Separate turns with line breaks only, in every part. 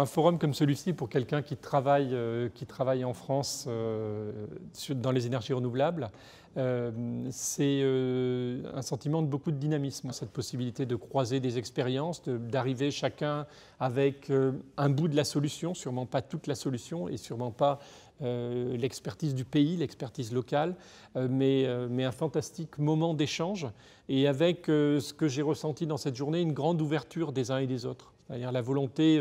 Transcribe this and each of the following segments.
un forum comme celui-ci, pour quelqu'un qui travaille, euh, qui travaille en France euh, dans les énergies renouvelables, euh, c'est euh, un sentiment de beaucoup de dynamisme, cette possibilité de croiser des expériences, d'arriver chacun avec euh, un bout de la solution, sûrement pas toute la solution et sûrement pas l'expertise du pays, l'expertise locale, mais, mais, un fantastique moment d'échange et avec ce que j'ai ressenti dans cette journée, une grande ouverture des uns et des autres, c'est-à-dire la volonté,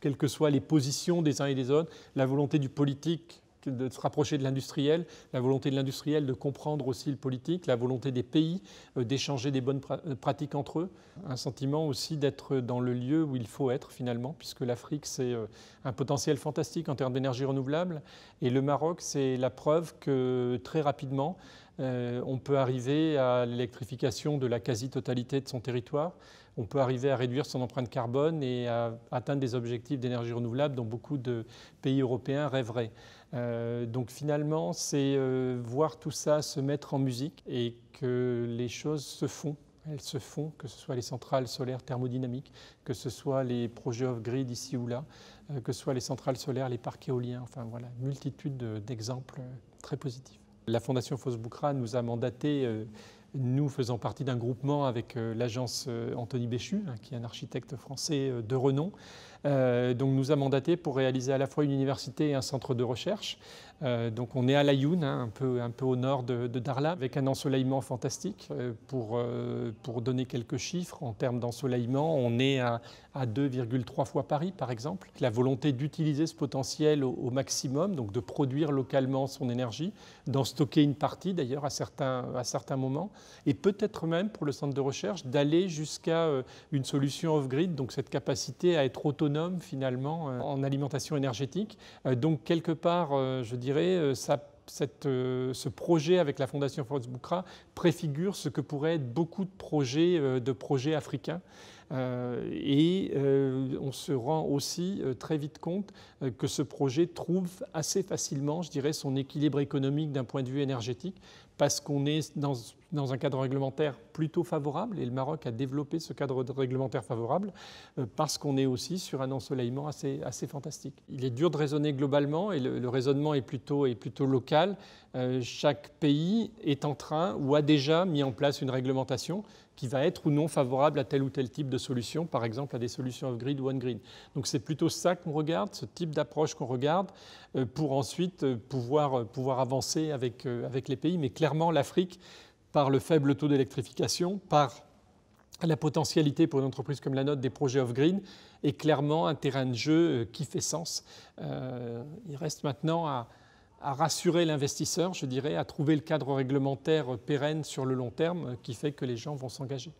quelles que soient les positions des uns et des autres, la volonté du politique de se rapprocher de l'industriel, la volonté de l'industriel de comprendre aussi le politique, la volonté des pays euh, d'échanger des bonnes euh, pratiques entre eux, un sentiment aussi d'être dans le lieu où il faut être finalement, puisque l'Afrique c'est euh, un potentiel fantastique en termes d'énergie renouvelable, et le Maroc c'est la preuve que très rapidement euh, on peut arriver à l'électrification de la quasi-totalité de son territoire. On peut arriver à réduire son empreinte carbone et à atteindre des objectifs d'énergie renouvelable dont beaucoup de pays européens rêveraient. Euh, donc finalement, c'est euh, voir tout ça se mettre en musique et que les choses se font. Elles se font, que ce soit les centrales solaires thermodynamiques, que ce soit les projets off-grid ici ou là, que ce soit les centrales solaires, les parcs éoliens, enfin voilà, multitude d'exemples très positifs. La Fondation Fos-Boucra nous a mandaté, euh, nous faisant partie d'un groupement avec euh, l'agence euh, Anthony Béchu, hein, qui est un architecte français de renom, donc nous a mandaté pour réaliser à la fois une université et un centre de recherche. Euh, donc on est à Layoun, hein, un, peu, un peu au nord de, Darla, avec un ensoleillement fantastique. Euh, pour, euh, pour donner quelques chiffres, en termes d'ensoleillement, on est à, 2,3 fois Paris, par exemple. La volonté d'utiliser ce potentiel au, au, maximum, donc de produire localement son énergie, d'en stocker une partie d'ailleurs à certains, à certains moments, et peut-être même pour le centre de recherche d'aller jusqu'à une solution off-grid, donc cette capacité à être autonome finalement en alimentation énergétique. donc quelque part, je dirais, dirais, euh, ça, euh, ce projet avec la Fondation Ford Boukra préfigure ce que pourraient être beaucoup de projets, euh, de projets africains. et on se rend aussi très vite compte que ce projet trouve assez facilement, je dirais, son équilibre économique d'un point de vue énergétique, parce qu'on est dans dans un cadre réglementaire plutôt favorable et le Maroc a développé ce cadre réglementaire favorable euh, parce qu'on est aussi sur un ensoleillement assez, assez fantastique. Il est dur de raisonner globalement et le, raisonnement est plutôt, plutôt local. Euh, chaque pays est en train ou a déjà mis en place une réglementation qui va être ou non favorable à tel ou tel type de solution, par exemple à des solutions off-grid ou on-grid. Donc c'est plutôt ça qu'on regarde, ce type d'approche qu'on regarde, euh, pour ensuite pouvoir, pouvoir avancer avec, avec les pays. Mais clairement, l'Afrique, par le faible taux d'électrification, par la potentialité pour une entreprise comme la nôtre des projets off-green est clairement un terrain de jeu euh, qui fait sens. Euh, il reste maintenant à rassurer l'investisseur, je dirais, à trouver le cadre réglementaire pérenne sur le long terme euh, qui fait que les gens vont s'engager.